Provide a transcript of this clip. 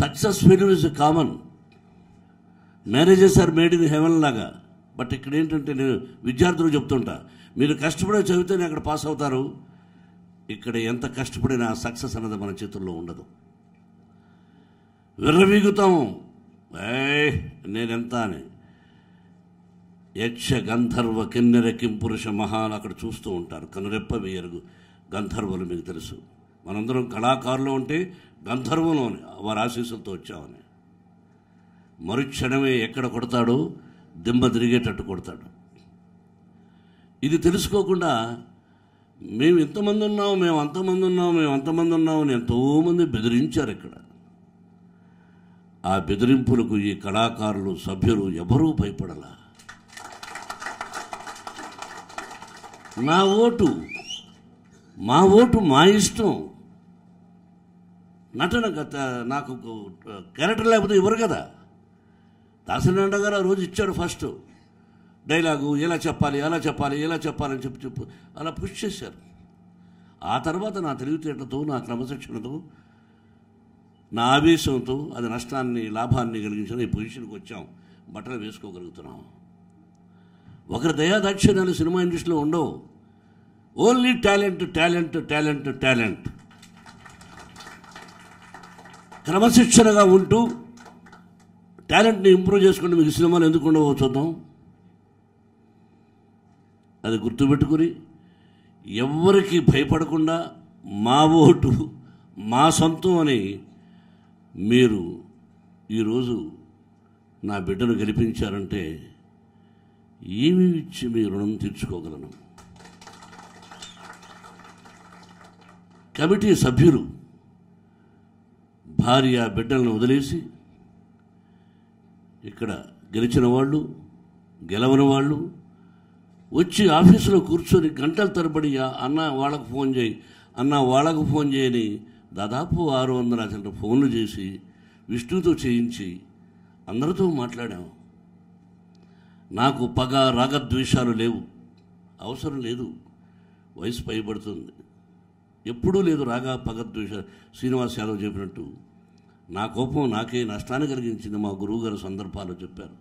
success failure is common marriages are made in heaven లాగా but ఇక్కడ ఏంటంటే నేను విద్యార్థులు చెప్తుంటా మీరు కష్టపడే చదివితేనే అక్కడ పాస్ అవుతారు ఇక్కడ ఎంత కష్టపడినా సక్సెస్ అన్నది మన చేతుల్లో ఉండదు విర్రవీగుతాం ఏ నేనెంత అని యక్ష గంధర్వ కిన్నెర కింపురుష మహాలు అక్కడ చూస్తూ ఉంటారు కనురెప్ప వేయరు గంధర్వలు మీకు తెలుసు మనందరం కళాకారులు ఉంటే గంధర్వంలోని వారి ఆశీస్సులతో వచ్చామని మరుక్షణమే ఎక్కడ కొడతాడో దిమ్మ తిరిగేటట్టు కొడతాడు ఇది తెలుసుకోకుండా మేము ఇంతమంది ఉన్నాము మేము అంతమంది ఉన్నాము మేము అంతమంది ఉన్నాము అని ఎంతోమంది బెదిరించారు ఇక్కడ ఆ బెదిరింపులకు ఈ కళాకారులు సభ్యులు ఎవరూ భయపడలా నా ఓటు మా ఓటు మా ఇష్టం నటన నాకు క్యారెక్టర్ లేకపోతే ఇవ్వరు కదా దాసనాండ గారు ఆ రోజు ఇచ్చాడు ఫస్ట్ డైలాగు ఎలా చెప్పాలి ఎలా చెప్పాలి ఎలా చెప్పాలని చెప్పి చెప్పు అలా పుష్ చేశారు ఆ తర్వాత నా తెలివితేటతో నా క్రమశిక్షణతో నా ఆవేశంతో అది నష్టాన్ని లాభాన్ని కలిగించిన ఈ పొజిషన్కి వచ్చాం బట్టలు వేసుకోగలుగుతున్నాం ఒకరి దయాదాక్ష్యాలు సినిమా ఇండస్ట్రీలో ఉండవు only talent talent talent talent క్రమశిక్షణగా ఉంటూ టాలెంట్ని ఇంప్రూవ్ చేసుకుంటే మీకు సినిమాలు ఎందుకు ఉండవో చూద్దాం అది గుర్తుపెట్టుకుని ఎవరికి భయపడకుండా మా ఓటు మా సొంతం అని మీరు ఈరోజు నా బిడ్డను గెలిపించారంటే ఏమి ఇచ్చి మీ రుణం తీర్చుకోగలను కమిటీ సభ్యులు భార్య బిడ్డలను వదిలేసి ఇక్కడ గెలిచిన వాళ్ళు గెలవని వాళ్ళు వచ్చి ఆఫీసులో కూర్చొని గంటల తరబడి అన్న వాళ్ళకు ఫోన్ చేయి అన్న వాళ్ళకు ఫోన్ చేయని దాదాపు ఆరు వందల అసలు ఫోన్లు చేసి విష్ణుతో చేయించి అందరితో మాట్లాడాము నాకు పగ రాగద్వేషాలు లేవు అవసరం లేదు వయసు పైబడుతుంది ఎప్పుడూ లేదు రాగా పగద్వేష శ్రీనివాస్ యాదవ్ చెప్పినట్టు నా కోపం నాకే నష్టాన్ని కలిగించింది మా గురువుగారు సందర్భాలు చెప్పారు